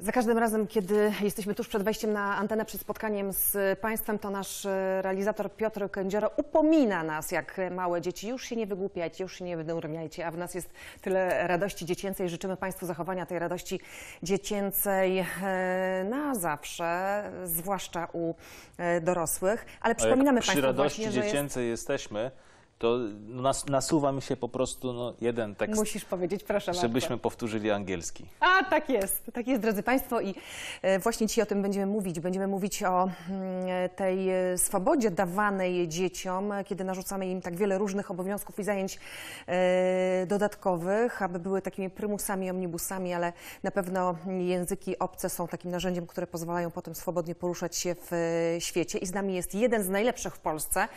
Za każdym razem, kiedy jesteśmy tuż przed wejściem na antenę przed spotkaniem z Państwem, to nasz e, realizator Piotr Kędzioro upomina nas, jak małe dzieci, już się nie wygłupiajcie, już się nie wydurmiajcie, a w nas jest tyle radości dziecięcej. Życzymy Państwu zachowania tej radości dziecięcej e, na zawsze, zwłaszcza u e, dorosłych. Ale przypominamy Państwu przy radości właśnie, że dziecięcej jest... jesteśmy, to nas, nasuwa mi się po prostu no, jeden tekst. Musisz powiedzieć, proszę bardzo. Żebyśmy powtórzyli angielski. A, tak jest, tak jest, drodzy Państwo. I e, właśnie dzisiaj o tym będziemy mówić. Będziemy mówić o mm, tej e, swobodzie dawanej dzieciom, kiedy narzucamy im tak wiele różnych obowiązków i zajęć e, dodatkowych, aby były takimi prymusami, omnibusami, ale na pewno języki obce są takim narzędziem, które pozwalają potem swobodnie poruszać się w świecie. I z nami jest jeden z najlepszych w Polsce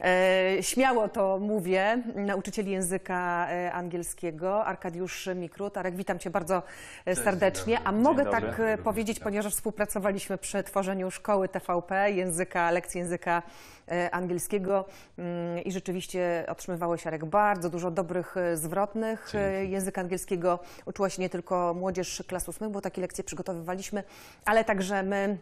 E, śmiało to mówię, nauczyciel języka e, angielskiego, Arkadiusz Mikrut. Arek, witam Cię bardzo e, serdecznie. A mogę tak dobry. powiedzieć, ponieważ współpracowaliśmy przy tworzeniu szkoły TVP, języka, lekcji języka angielskiego mm, i rzeczywiście otrzymywałeś, Arek, bardzo dużo dobrych zwrotnych. Dzięki. Języka angielskiego uczyła się nie tylko młodzież klas ósmych, bo takie lekcje przygotowywaliśmy, ale także my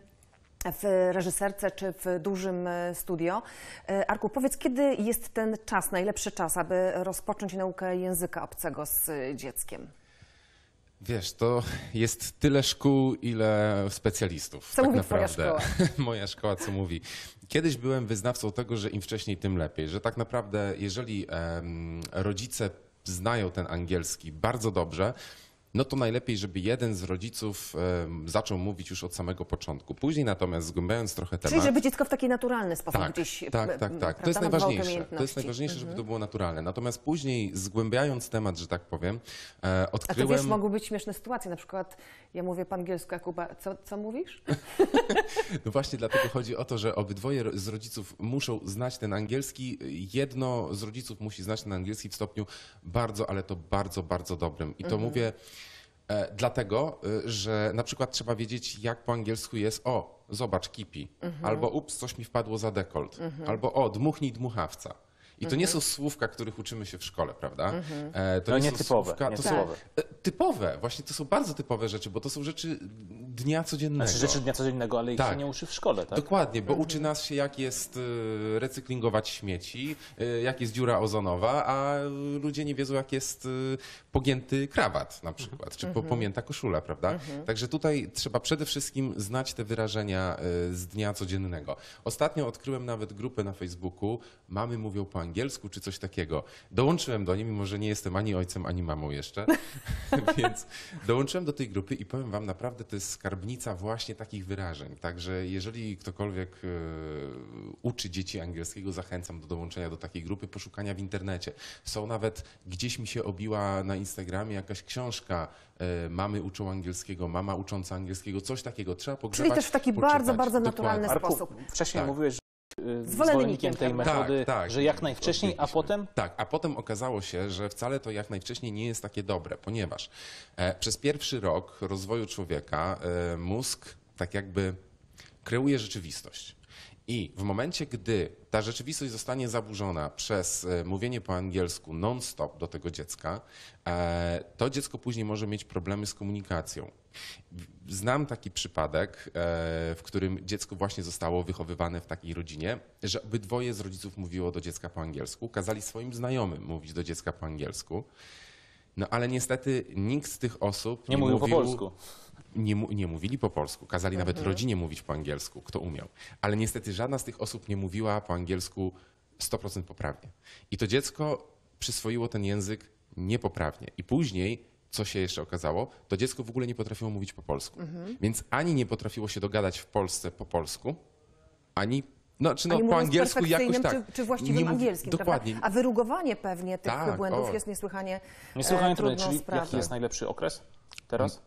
w reżyserce czy w dużym e, studio. E, Arku, powiedz, kiedy jest ten czas, najlepszy czas, aby rozpocząć naukę języka obcego z dzieckiem? Wiesz, to jest tyle szkół, ile specjalistów. Co tak mówi naprawdę. twoja szkoła? Moja szkoła co mówi. Kiedyś byłem wyznawcą tego, że im wcześniej, tym lepiej. Że tak naprawdę, jeżeli rodzice znają ten angielski bardzo dobrze, no to najlepiej, żeby jeden z rodziców zaczął mówić już od samego początku. Później natomiast zgłębiając trochę temat... Czyli żeby dziecko w taki naturalny sposób tak, gdzieś... Tak, tak, tak. To jest najważniejsze. To jest najważniejsze, żeby mhm. to było naturalne. Natomiast później zgłębiając temat, że tak powiem, odkryłem... A to wiesz, mogły być śmieszne sytuacje. Na przykład ja mówię po angielsku, kuba, co, co mówisz? no właśnie dlatego chodzi o to, że obydwoje z rodziców muszą znać ten angielski. Jedno z rodziców musi znać ten angielski w stopniu bardzo, ale to bardzo, bardzo dobrym. I to mhm. mówię... E, dlatego, y, że na przykład trzeba wiedzieć, jak po angielsku jest o, zobacz, kipi, mhm. albo ups, coś mi wpadło za dekolt, mhm. albo o, dmuchnij dmuchawca. I to mhm. nie są słówka, których uczymy się w szkole, prawda? Mhm. E, to no nie, są typowe. Słówka, nie to typowe. są e, typowe, właśnie to są bardzo typowe rzeczy, bo to są rzeczy dnia codziennego. Znaczy rzeczy dnia codziennego, ale ich tak. się nie uczy w szkole, tak? Dokładnie, bo uczy nas się, jak jest y, recyklingować śmieci, y, jak jest dziura ozonowa, a ludzie nie wiedzą, jak jest y, pogięty krawat na przykład, czy po, mhm. pomięta koszula, prawda? Mhm. Także tutaj trzeba przede wszystkim znać te wyrażenia z dnia codziennego. Ostatnio odkryłem nawet grupę na Facebooku Mamy mówią po angielsku, czy coś takiego. Dołączyłem do niej, mimo że nie jestem ani ojcem, ani mamą jeszcze, więc dołączyłem do tej grupy i powiem wam, naprawdę to jest skarbnica właśnie takich wyrażeń. Także jeżeli ktokolwiek e, uczy dzieci angielskiego, zachęcam do dołączenia do takiej grupy, poszukania w internecie. Są nawet, gdzieś mi się obiła na Instagramie jakaś książka e, Mamy uczą angielskiego, mama ucząca angielskiego, coś takiego. Trzeba pogrzebać, Czyli też w taki poczytać. bardzo, bardzo naturalny Dokładnie. sposób. Wcześniej tak. mówiłeś, Y, zwolennikiem tej metody, tak, tak, że jak najwcześniej, a potem? Tak, a potem okazało się, że wcale to jak najwcześniej nie jest takie dobre, ponieważ e, przez pierwszy rok rozwoju człowieka e, mózg tak jakby kreuje rzeczywistość. I w momencie, gdy ta rzeczywistość zostanie zaburzona przez e, mówienie po angielsku non-stop do tego dziecka, e, to dziecko później może mieć problemy z komunikacją. Znam taki przypadek, e, w którym dziecko właśnie zostało wychowywane w takiej rodzinie, że obydwoje z rodziców mówiło do dziecka po angielsku, kazali swoim znajomym mówić do dziecka po angielsku. No ale niestety nikt z tych osób nie, nie mówił po polsku. Nie, nie, mówili po polsku, kazali mhm. nawet rodzinie mówić po angielsku, kto umiał. Ale niestety żadna z tych osób nie mówiła po angielsku 100% poprawnie. I to dziecko przyswoiło ten język niepoprawnie. I później, co się jeszcze okazało, to dziecko w ogóle nie potrafiło mówić po polsku. Mhm. Więc ani nie potrafiło się dogadać w Polsce po polsku, ani no, czy no, po angielsku jakoś tak. Czy, czy właściwym mów... angielskim, Dokładnie. Prawda? A wyrugowanie pewnie tych tak, błędów o. jest niesłychanie Niesłychanie e, trudne, czyli sprawę. jaki jest najlepszy okres teraz?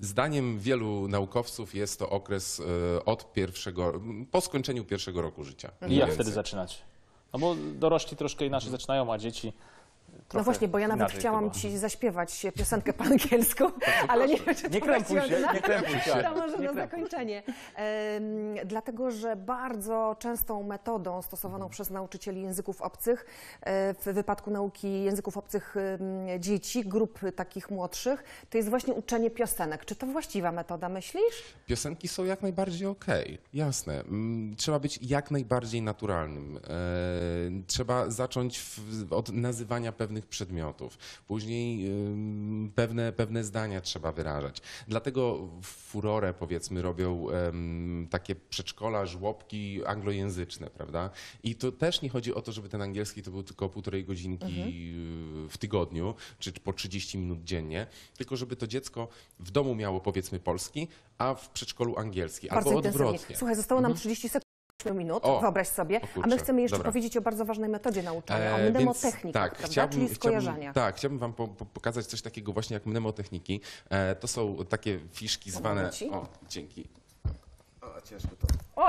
Zdaniem wielu naukowców jest to okres e, od pierwszego, po skończeniu pierwszego roku życia. I jak wtedy zaczynać? No bo dorośli troszkę inaczej zaczynają, a dzieci no właśnie, bo ja nawet chciałam ci zaśpiewać piosenkę po angielsku, ale nie wiem, czy nie to krępuj się, na... nie krępuj się. To może nie na zakończenie. Um, dlatego, że bardzo częstą metodą stosowaną przez nauczycieli języków obcych e, w wypadku nauki języków obcych dzieci, grup takich młodszych, to jest właśnie uczenie piosenek. Czy to właściwa metoda, myślisz? Piosenki są jak najbardziej okej, okay. jasne. Mm, trzeba być jak najbardziej naturalnym. E, trzeba zacząć od nazywania pewnych przedmiotów. Później pewne, pewne zdania trzeba wyrażać. Dlatego furorę powiedzmy robią takie przedszkola, żłobki anglojęzyczne, prawda? I to też nie chodzi o to, żeby ten angielski to był tylko półtorej godzinki mhm. Y, w tygodniu, czy po 30 minut dziennie, tylko żeby to dziecko w domu miało powiedzmy polski, a w przedszkolu angielski, Bardzo albo odwrotnie. Słuchaj, zostało nam 30 mhm. sekund minut, o, wyobraź sobie, kurczę, a my chcemy jeszcze dobra. powiedzieć o bardzo ważnej metodzie nauczania, o e, mnemotechnikach, tak, czyli skojarzenia. tak, chciałbym wam po, po pokazać coś takiego właśnie jak mnemotechniki. E, to są takie fiszki zwane... O, dzięki. O, ciężko to.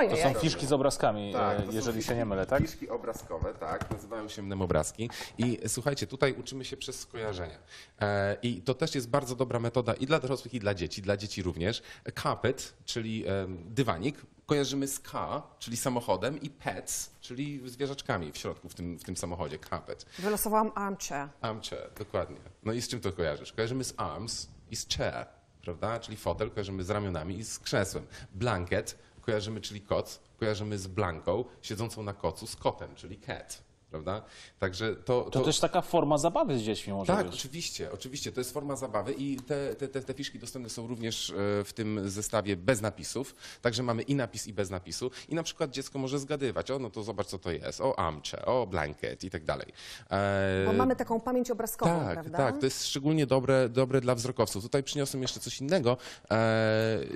To są fiszki z obrazkami, tak, e, jeżeli fiszki, się nie mylę, tak? Fiszki obrazkowe, tak, nazywają się mnemobrazki. I słuchajcie, tutaj uczymy się przez skojarzenia. E, I to też jest bardzo dobra metoda i dla dorosłych, i dla dzieci, dla dzieci również. Carpet, czyli e, dywanik, kojarzymy z K, czyli samochodem, i pets, czyli zwierzaczkami w środku, w tym, w tym samochodzie, kapet. Wylosowałam armchair. Armchair, dokładnie. No i z czym to kojarzysz? Kojarzymy z arms i z chair, prawda? Czyli fotel kojarzymy z ramionami i z krzesłem. Blanket kojarzymy, czyli koc, kojarzymy z blanką siedzącą na kocu z kotem, czyli cat prawda? Także to, to... to też taka forma zabawy z dziećmi może Tak, być. oczywiście, oczywiście. To jest forma zabawy i te, te, te, te fiszki dostępne są również e, w tym zestawie bez napisów. Także mamy i napis, i bez napisu. I na przykład dziecko może zgadywać, o no to zobacz co to jest, o amcze, o blanket i tak dalej. E, Bo mamy taką pamięć obrazkową, tak, prawda? Tak, to jest szczególnie dobre, dobre dla wzrokowców. Tutaj przyniosłem jeszcze coś innego. E...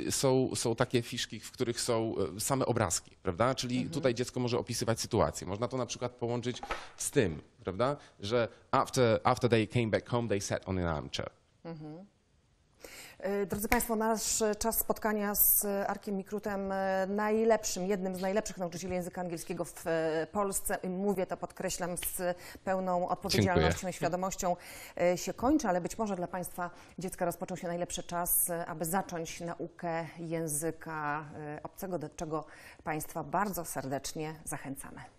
Są, są takie fiszki, w których są e, same obrazki, prawda? Czyli mhm. tutaj dziecko może opisywać sytuację. Można to na przykład połączyć z tym, prawda? Że after, after they came back home, they sat on an armchair. Mhm. E, drodzy Państwo, nasz czas spotkania z Arkiem Mikrutem, e, najlepszym, jednym z najlepszych nauczycieli języka angielskiego w e, Polsce, mówię to, podkreślam, z pełną odpowiedzialnością Dziękuję. i świadomością się kończy, ale być może dla Państwa dziecka rozpoczął się najlepszy czas, aby zacząć naukę języka obcego, do czego Państwa bardzo serdecznie zachęcamy.